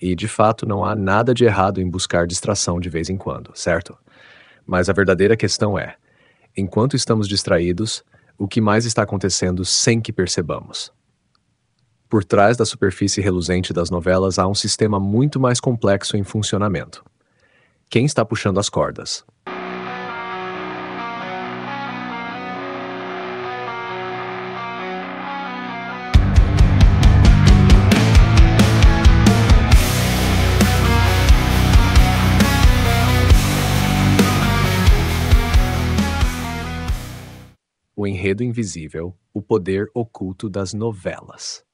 E de fato, não há nada de errado em buscar distração de vez em quando, certo? Mas a verdadeira questão é: enquanto estamos distraídos, o que mais está acontecendo sem que percebamos? Por trás da superfície reluzente das novelas há um sistema muito mais complexo em funcionamento. Quem está puxando as cordas? o enredo invisível, o poder oculto das novelas.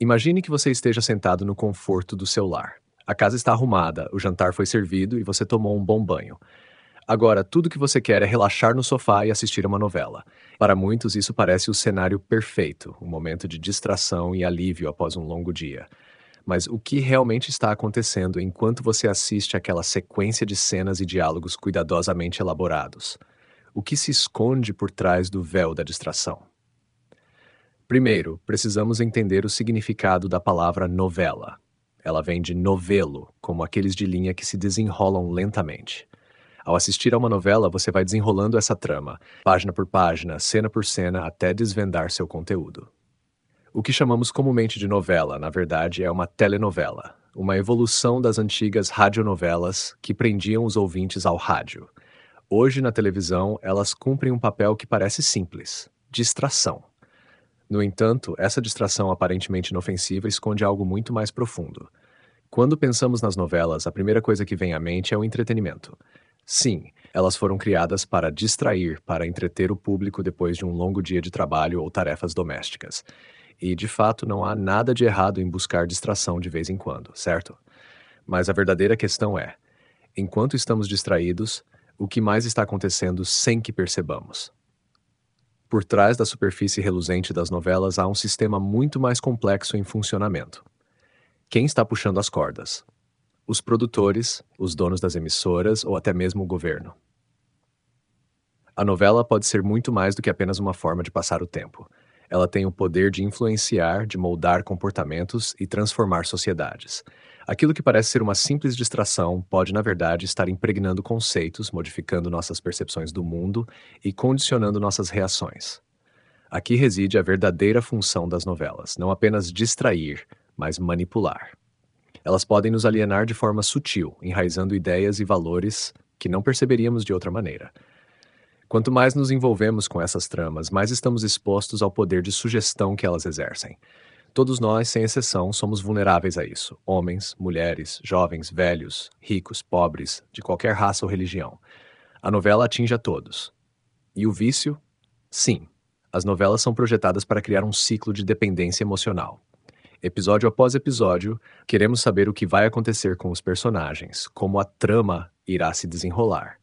Imagine que você esteja sentado no conforto do seu lar. A casa está arrumada, o jantar foi servido e você tomou um bom banho. Agora, tudo que você quer é relaxar no sofá e assistir a uma novela. Para muitos, isso parece o cenário perfeito, um momento de distração e alívio após um longo dia. Mas o que realmente está acontecendo enquanto você assiste aquela sequência de cenas e diálogos cuidadosamente elaborados? o que se esconde por trás do véu da distração. Primeiro, precisamos entender o significado da palavra novela. Ela vem de novelo, como aqueles de linha que se desenrolam lentamente. Ao assistir a uma novela, você vai desenrolando essa trama, página por página, cena por cena, até desvendar seu conteúdo. O que chamamos comumente de novela, na verdade, é uma telenovela, uma evolução das antigas radionovelas que prendiam os ouvintes ao rádio. Hoje, na televisão, elas cumprem um papel que parece simples: distração. No entanto, essa distração aparentemente inofensiva esconde algo muito mais profundo. Quando pensamos nas novelas, a primeira coisa que vem à mente é o entretenimento. Sim, elas foram criadas para distrair, para entreter o público depois de um longo dia de trabalho ou tarefas domésticas. E, de fato, não há nada de errado em buscar distração de vez em quando, certo? Mas a verdadeira questão é: enquanto estamos distraídos, o que mais está acontecendo sem que percebamos. Por trás da superfície reluzente das novelas há um sistema muito mais complexo em funcionamento. Quem está puxando as cordas? Os produtores, os donos das emissoras ou até mesmo o governo. A novela pode ser muito mais do que apenas uma forma de passar o tempo. Ela tem o poder de influenciar, de moldar comportamentos e transformar sociedades. Aquilo que parece ser uma simples distração pode, na verdade, estar impregnando conceitos, modificando nossas percepções do mundo e condicionando nossas reações. Aqui reside a verdadeira função das novelas, não apenas distrair, mas manipular. Elas podem nos alienar de forma sutil, enraizando ideias e valores que não perceberíamos de outra maneira. Quanto mais nos envolvemos com essas tramas, mais estamos expostos ao poder de sugestão que elas exercem. Todos nós, sem exceção, somos vulneráveis a isso: homens, mulheres, jovens, velhos, ricos, pobres, de qualquer raça ou religião. A novela atinge a todos. E o vício? Sim, as novelas são projetadas para criar um ciclo de dependência emocional. Episódio após episódio, queremos saber o que vai acontecer com os personagens, como a trama irá se desenrolar.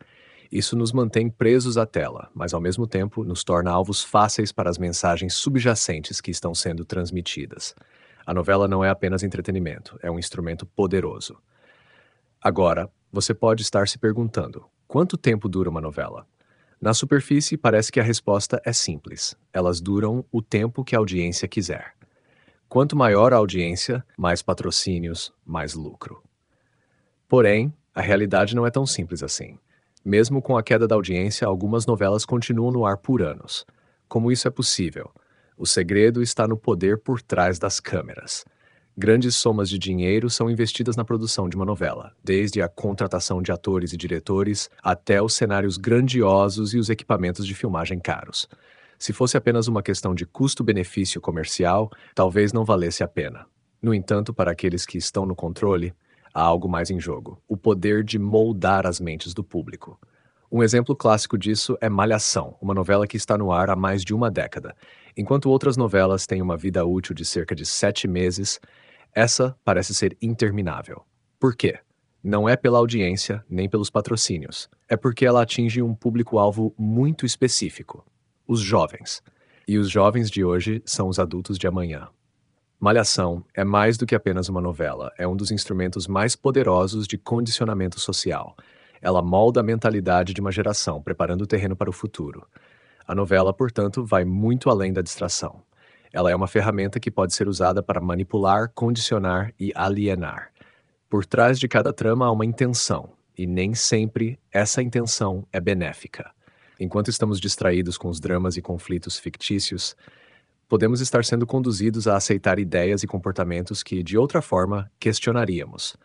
Isso nos mantém presos à tela, mas ao mesmo tempo nos torna alvos fáceis para as mensagens subjacentes que estão sendo transmitidas. A novela não é apenas entretenimento, é um instrumento poderoso. Agora, você pode estar se perguntando: quanto tempo dura uma novela? Na superfície, parece que a resposta é simples: elas duram o tempo que a audiência quiser. Quanto maior a audiência, mais patrocínios, mais lucro. Porém, a realidade não é tão simples assim. Mesmo com a queda da audiência, algumas novelas continuam no ar por anos. Como isso é possível? O segredo está no poder por trás das câmeras. Grandes somas de dinheiro são investidas na produção de uma novela, desde a contratação de atores e diretores até os cenários grandiosos e os equipamentos de filmagem caros. Se fosse apenas uma questão de custo-benefício comercial, talvez não valesse a pena. No entanto, para aqueles que estão no controle, há algo mais em jogo o poder de moldar as mentes do público. Um exemplo clássico disso é Malhação, uma novela que está no ar há mais de uma década. Enquanto outras novelas têm uma vida útil de cerca de sete meses, essa parece ser interminável. Por quê? Não é pela audiência nem pelos patrocínios. É porque ela atinge um público-alvo muito específico: os jovens. E os jovens de hoje são os adultos de amanhã. Malhação é mais do que apenas uma novela, é um dos instrumentos mais poderosos de condicionamento social. Ela molda a mentalidade de uma geração, preparando o terreno para o futuro. A novela, portanto, vai muito além da distração. Ela é uma ferramenta que pode ser usada para manipular, condicionar e alienar. Por trás de cada trama há uma intenção, e nem sempre essa intenção é benéfica. Enquanto estamos distraídos com os dramas e conflitos fictícios, podemos estar sendo conduzidos a aceitar ideias e comportamentos que, de outra forma, questionaríamos.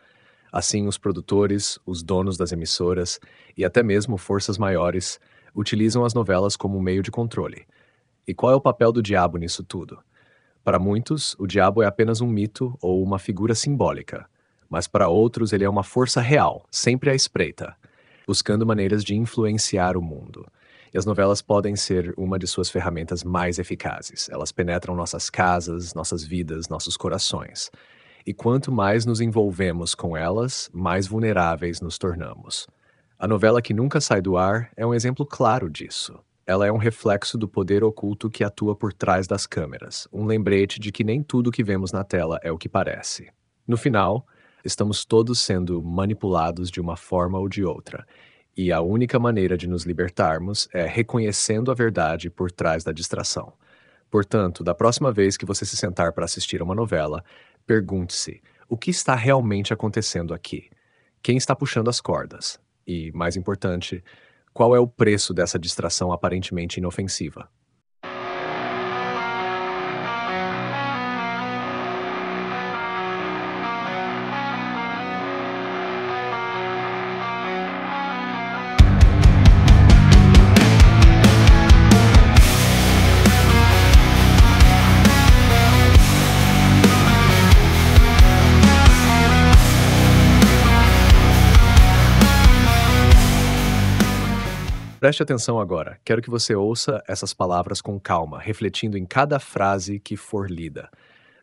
Assim, os produtores, os donos das emissoras e até mesmo forças maiores utilizam as novelas como meio de controle. E qual é o papel do diabo nisso tudo? Para muitos, o diabo é apenas um mito ou uma figura simbólica, mas para outros, ele é uma força real, sempre à espreita, buscando maneiras de influenciar o mundo. E as novelas podem ser uma de suas ferramentas mais eficazes. Elas penetram nossas casas, nossas vidas, nossos corações. E quanto mais nos envolvemos com elas, mais vulneráveis nos tornamos. A novela que nunca sai do ar é um exemplo claro disso. Ela é um reflexo do poder oculto que atua por trás das câmeras, um lembrete de que nem tudo que vemos na tela é o que parece. No final, estamos todos sendo manipulados de uma forma ou de outra, e a única maneira de nos libertarmos é reconhecendo a verdade por trás da distração. Portanto, da próxima vez que você se sentar para assistir a uma novela, pergunte-se: o que está realmente acontecendo aqui? Quem está puxando as cordas? E, mais importante, qual é o preço dessa distração aparentemente inofensiva? Preste atenção agora. Quero que você ouça essas palavras com calma, refletindo em cada frase que for lida.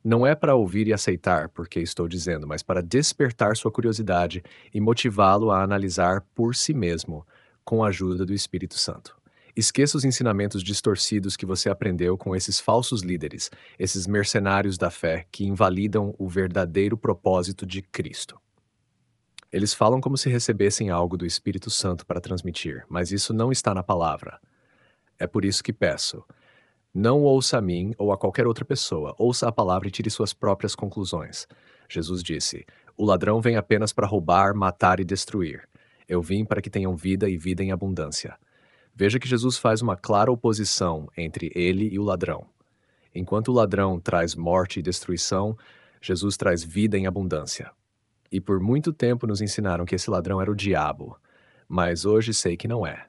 Não é para ouvir e aceitar, porque estou dizendo, mas para despertar sua curiosidade e motivá-lo a analisar por si mesmo, com a ajuda do Espírito Santo. Esqueça os ensinamentos distorcidos que você aprendeu com esses falsos líderes, esses mercenários da fé que invalidam o verdadeiro propósito de Cristo. Eles falam como se recebessem algo do Espírito Santo para transmitir, mas isso não está na palavra. É por isso que peço: não ouça a mim ou a qualquer outra pessoa, ouça a palavra e tire suas próprias conclusões. Jesus disse: O ladrão vem apenas para roubar, matar e destruir. Eu vim para que tenham vida e vida em abundância. Veja que Jesus faz uma clara oposição entre ele e o ladrão. Enquanto o ladrão traz morte e destruição, Jesus traz vida em abundância e por muito tempo nos ensinaram que esse ladrão era o diabo, mas hoje sei que não é.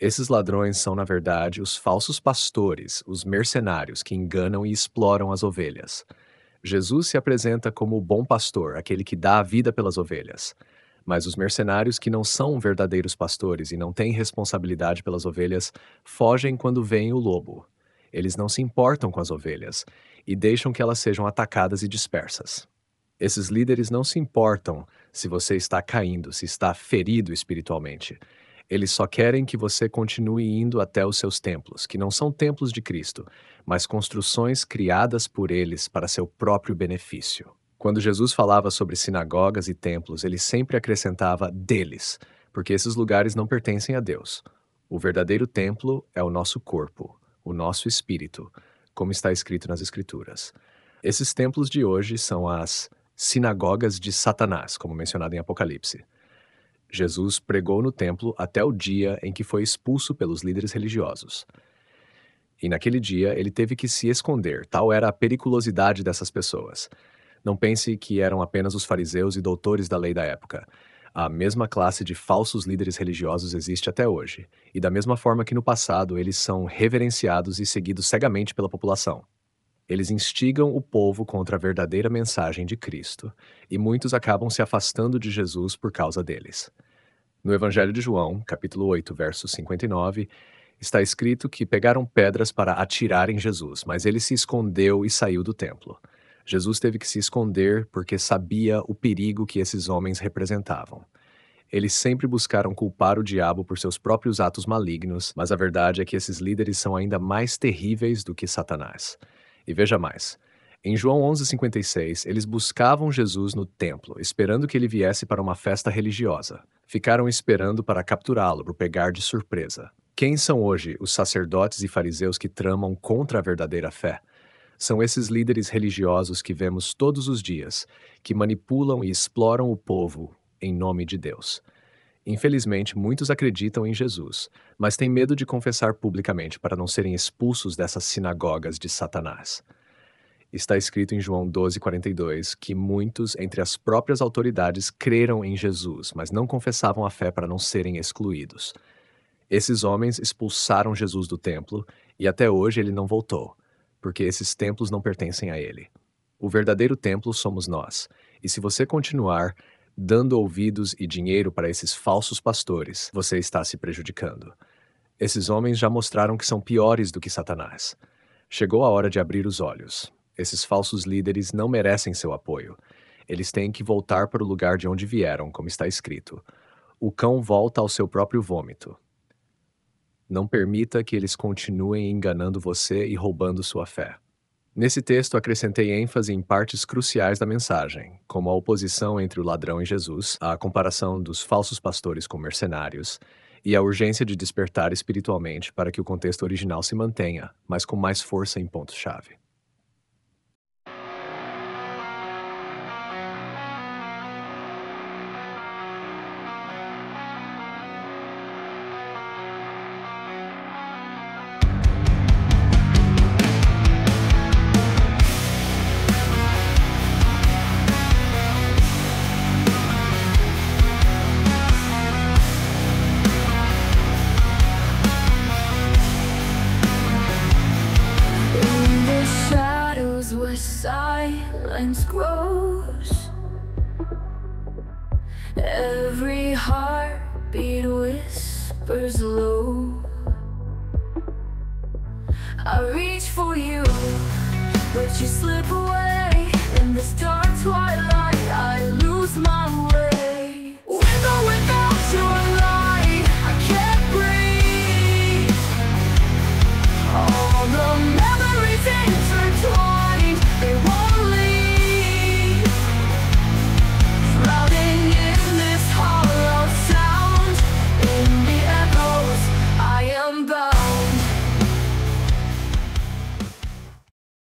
Esses ladrões são, na verdade, os falsos pastores, os mercenários que enganam e exploram as ovelhas. Jesus se apresenta como o bom pastor, aquele que dá a vida pelas ovelhas. Mas os mercenários que não são verdadeiros pastores e não têm responsabilidade pelas ovelhas fogem quando vem o lobo. Eles não se importam com as ovelhas e deixam que elas sejam atacadas e dispersas. Esses líderes não se importam se você está caindo, se está ferido espiritualmente. Eles só querem que você continue indo até os seus templos, que não são templos de Cristo, mas construções criadas por eles para seu próprio benefício. Quando Jesus falava sobre sinagogas e templos, ele sempre acrescentava deles, porque esses lugares não pertencem a Deus. O verdadeiro templo é o nosso corpo, o nosso espírito, como está escrito nas Escrituras. Esses templos de hoje são as sinagogas de Satanás, como mencionado em Apocalipse. Jesus pregou no templo até o dia em que foi expulso pelos líderes religiosos. E naquele dia ele teve que se esconder, tal era a periculosidade dessas pessoas. Não pense que eram apenas os fariseus e doutores da lei da época. A mesma classe de falsos líderes religiosos existe até hoje, e da mesma forma que no passado eles são reverenciados e seguidos cegamente pela população. Eles instigam o povo contra a verdadeira mensagem de Cristo, e muitos acabam se afastando de Jesus por causa deles. No Evangelho de João, capítulo 8, verso 59, está escrito que pegaram pedras para atirar em Jesus, mas ele se escondeu e saiu do templo. Jesus teve que se esconder porque sabia o perigo que esses homens representavam. Eles sempre buscaram culpar o diabo por seus próprios atos malignos, mas a verdade é que esses líderes são ainda mais terríveis do que Satanás. E veja mais. Em João 11:56, eles buscavam Jesus no templo, esperando que ele viesse para uma festa religiosa. Ficaram esperando para capturá-lo, para pegar de surpresa. Quem são hoje os sacerdotes e fariseus que tramam contra a verdadeira fé? São esses líderes religiosos que vemos todos os dias, que manipulam e exploram o povo em nome de Deus. Infelizmente, muitos acreditam em Jesus, mas têm medo de confessar publicamente para não serem expulsos dessas sinagogas de Satanás. Está escrito em João 12,42 que muitos entre as próprias autoridades creram em Jesus, mas não confessavam a fé para não serem excluídos. Esses homens expulsaram Jesus do templo e até hoje ele não voltou, porque esses templos não pertencem a ele. O verdadeiro templo somos nós, e se você continuar, dando ouvidos e dinheiro para esses falsos pastores, você está se prejudicando. Esses homens já mostraram que são piores do que Satanás. Chegou a hora de abrir os olhos. Esses falsos líderes não merecem seu apoio. Eles têm que voltar para o lugar de onde vieram, como está escrito. O cão volta ao seu próprio vômito. Não permita que eles continuem enganando você e roubando sua fé. Nesse texto, acrescentei ênfase em partes cruciais da mensagem, como a oposição entre o ladrão e Jesus, a comparação dos falsos pastores com mercenários e a urgência de despertar espiritualmente para que o contexto original se mantenha, mas com mais força em pontos-chave. silence grows Every heartbeat whispers low I reach for you, but you slip away In this dark twilight, I lose my